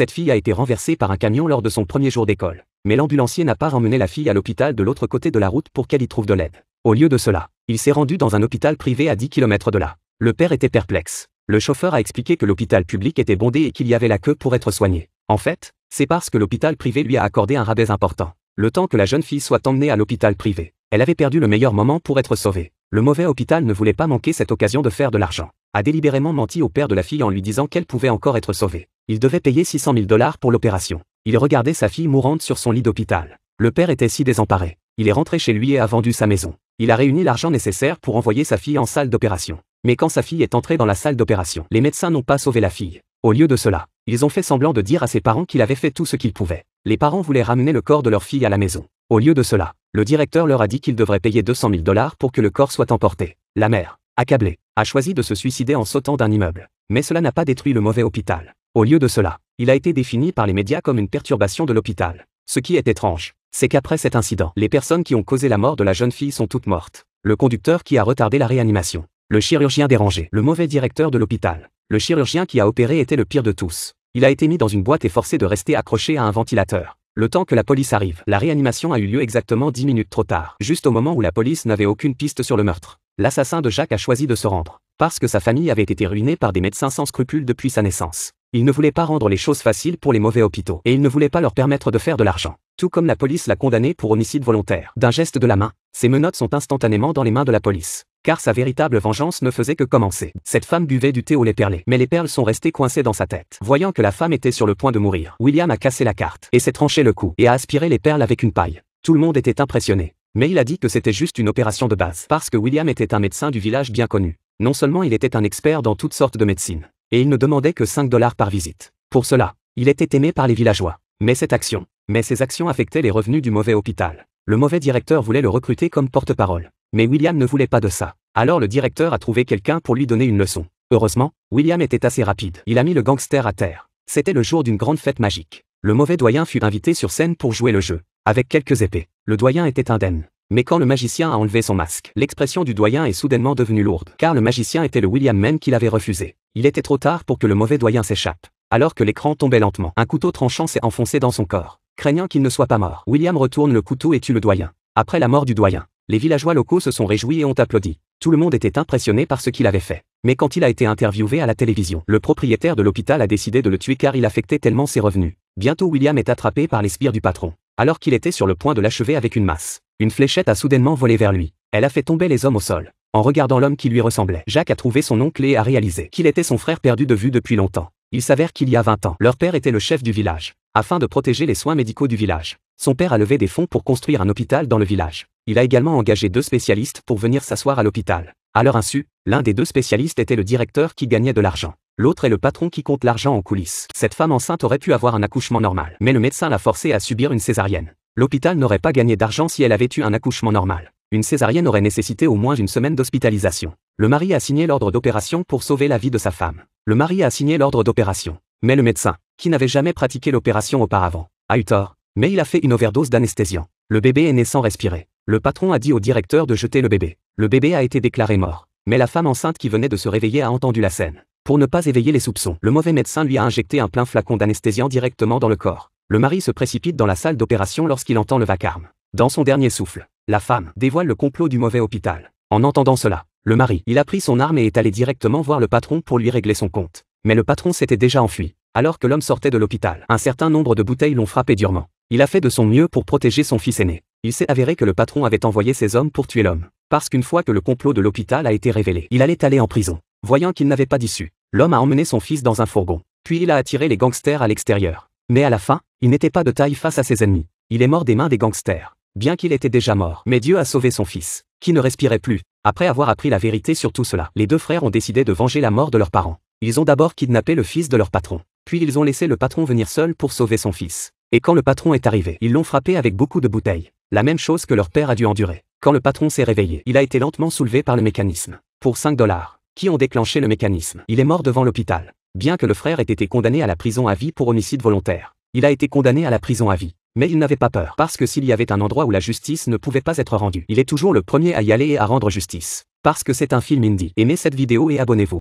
Cette fille a été renversée par un camion lors de son premier jour d'école. Mais l'ambulancier n'a pas ramené la fille à l'hôpital de l'autre côté de la route pour qu'elle y trouve de l'aide. Au lieu de cela, il s'est rendu dans un hôpital privé à 10 km de là. Le père était perplexe. Le chauffeur a expliqué que l'hôpital public était bondé et qu'il y avait la queue pour être soigné. En fait, c'est parce que l'hôpital privé lui a accordé un rabais important. Le temps que la jeune fille soit emmenée à l'hôpital privé, elle avait perdu le meilleur moment pour être sauvée. Le mauvais hôpital ne voulait pas manquer cette occasion de faire de l'argent. A délibérément menti au père de la fille en lui disant qu'elle pouvait encore être sauvée. Il devait payer 600 000 dollars pour l'opération. Il regardait sa fille mourante sur son lit d'hôpital. Le père était si désemparé. Il est rentré chez lui et a vendu sa maison. Il a réuni l'argent nécessaire pour envoyer sa fille en salle d'opération. Mais quand sa fille est entrée dans la salle d'opération, les médecins n'ont pas sauvé la fille. Au lieu de cela, ils ont fait semblant de dire à ses parents qu'il avait fait tout ce qu'il pouvait. Les parents voulaient ramener le corps de leur fille à la maison. Au lieu de cela, le directeur leur a dit qu'il devrait payer 200 000 dollars pour que le corps soit emporté. La mère, accablée, a choisi de se suicider en sautant d'un immeuble. Mais cela n'a pas détruit le mauvais hôpital. Au lieu de cela, il a été défini par les médias comme une perturbation de l'hôpital. Ce qui est étrange, c'est qu'après cet incident, les personnes qui ont causé la mort de la jeune fille sont toutes mortes. Le conducteur qui a retardé la réanimation, le chirurgien dérangé, le mauvais directeur de l'hôpital, le chirurgien qui a opéré était le pire de tous. Il a été mis dans une boîte et forcé de rester accroché à un ventilateur. Le temps que la police arrive, la réanimation a eu lieu exactement 10 minutes trop tard, juste au moment où la police n'avait aucune piste sur le meurtre. L'assassin de Jacques a choisi de se rendre, parce que sa famille avait été ruinée par des médecins sans scrupules depuis sa naissance. Il ne voulait pas rendre les choses faciles pour les mauvais hôpitaux, et il ne voulait pas leur permettre de faire de l'argent. Tout comme la police l'a condamné pour homicide volontaire. D'un geste de la main, ses menottes sont instantanément dans les mains de la police. Car sa véritable vengeance ne faisait que commencer. Cette femme buvait du thé au lait perlé, mais les perles sont restées coincées dans sa tête. Voyant que la femme était sur le point de mourir, William a cassé la carte, et s'est tranché le cou, et a aspiré les perles avec une paille. Tout le monde était impressionné. Mais il a dit que c'était juste une opération de base, parce que William était un médecin du village bien connu. Non seulement il était un expert dans toutes sortes de médecines, et il ne demandait que 5 dollars par visite. Pour cela, il était aimé par les villageois. Mais cette action, mais ces actions affectaient les revenus du mauvais hôpital. Le mauvais directeur voulait le recruter comme porte-parole. Mais William ne voulait pas de ça. Alors le directeur a trouvé quelqu'un pour lui donner une leçon. Heureusement, William était assez rapide. Il a mis le gangster à terre. C'était le jour d'une grande fête magique. Le mauvais doyen fut invité sur scène pour jouer le jeu. Avec quelques épées. Le doyen était indemne. Mais quand le magicien a enlevé son masque, l'expression du doyen est soudainement devenue lourde, car le magicien était le William même qu'il avait refusé. Il était trop tard pour que le mauvais doyen s'échappe. Alors que l'écran tombait lentement, un couteau tranchant s'est enfoncé dans son corps. Craignant qu'il ne soit pas mort, William retourne le couteau et tue le doyen. Après la mort du doyen, les villageois locaux se sont réjouis et ont applaudi. Tout le monde était impressionné par ce qu'il avait fait. Mais quand il a été interviewé à la télévision, le propriétaire de l'hôpital a décidé de le tuer car il affectait tellement ses revenus. Bientôt William est attrapé par les spires du patron. Alors qu'il était sur le point de l'achever avec une masse, une fléchette a soudainement volé vers lui. Elle a fait tomber les hommes au sol en regardant l'homme qui lui ressemblait. Jacques a trouvé son oncle et a réalisé qu'il était son frère perdu de vue depuis longtemps. Il s'avère qu'il y a 20 ans, leur père était le chef du village. Afin de protéger les soins médicaux du village, son père a levé des fonds pour construire un hôpital dans le village. Il a également engagé deux spécialistes pour venir s'asseoir à l'hôpital. À leur insu, l'un des deux spécialistes était le directeur qui gagnait de l'argent. L'autre est le patron qui compte l'argent en coulisses. Cette femme enceinte aurait pu avoir un accouchement normal, mais le médecin l'a forcée à subir une césarienne. L'hôpital n'aurait pas gagné d'argent si elle avait eu un accouchement normal. Une césarienne aurait nécessité au moins une semaine d'hospitalisation. Le mari a signé l'ordre d'opération pour sauver la vie de sa femme. Le mari a signé l'ordre d'opération. Mais le médecin, qui n'avait jamais pratiqué l'opération auparavant, a eu tort. Mais il a fait une overdose d'anesthésiant. Le bébé est né sans respirer. Le patron a dit au directeur de jeter le bébé. Le bébé a été déclaré mort. Mais la femme enceinte qui venait de se réveiller a entendu la scène. Pour ne pas éveiller les soupçons, le mauvais médecin lui a injecté un plein flacon d'anesthésiant directement dans le corps. Le mari se précipite dans la salle d'opération lorsqu'il entend le vacarme. Dans son dernier souffle, la femme dévoile le complot du mauvais hôpital. En entendant cela, le mari, il a pris son arme et est allé directement voir le patron pour lui régler son compte. Mais le patron s'était déjà enfui. Alors que l'homme sortait de l'hôpital, un certain nombre de bouteilles l'ont frappé durement. Il a fait de son mieux pour protéger son fils aîné. Il s'est avéré que le patron avait envoyé ses hommes pour tuer l'homme. Parce qu'une fois que le complot de l'hôpital a été révélé, il allait aller en prison. Voyant qu'il n'avait pas d'issue, l'homme a emmené son fils dans un fourgon. Puis il a attiré les gangsters à l'extérieur. Mais à la fin, il n'était pas de taille face à ses ennemis. Il est mort des mains des gangsters bien qu'il était déjà mort. Mais Dieu a sauvé son fils, qui ne respirait plus. Après avoir appris la vérité sur tout cela, les deux frères ont décidé de venger la mort de leurs parents. Ils ont d'abord kidnappé le fils de leur patron, puis ils ont laissé le patron venir seul pour sauver son fils. Et quand le patron est arrivé, ils l'ont frappé avec beaucoup de bouteilles, la même chose que leur père a dû endurer. Quand le patron s'est réveillé, il a été lentement soulevé par le mécanisme, pour 5 dollars, qui ont déclenché le mécanisme. Il est mort devant l'hôpital. Bien que le frère ait été condamné à la prison à vie pour homicide volontaire, il a été condamné à la prison à vie, mais il n'avait pas peur, parce que s'il y avait un endroit où la justice ne pouvait pas être rendue, il est toujours le premier à y aller et à rendre justice. Parce que c'est un film indie. Aimez cette vidéo et abonnez-vous.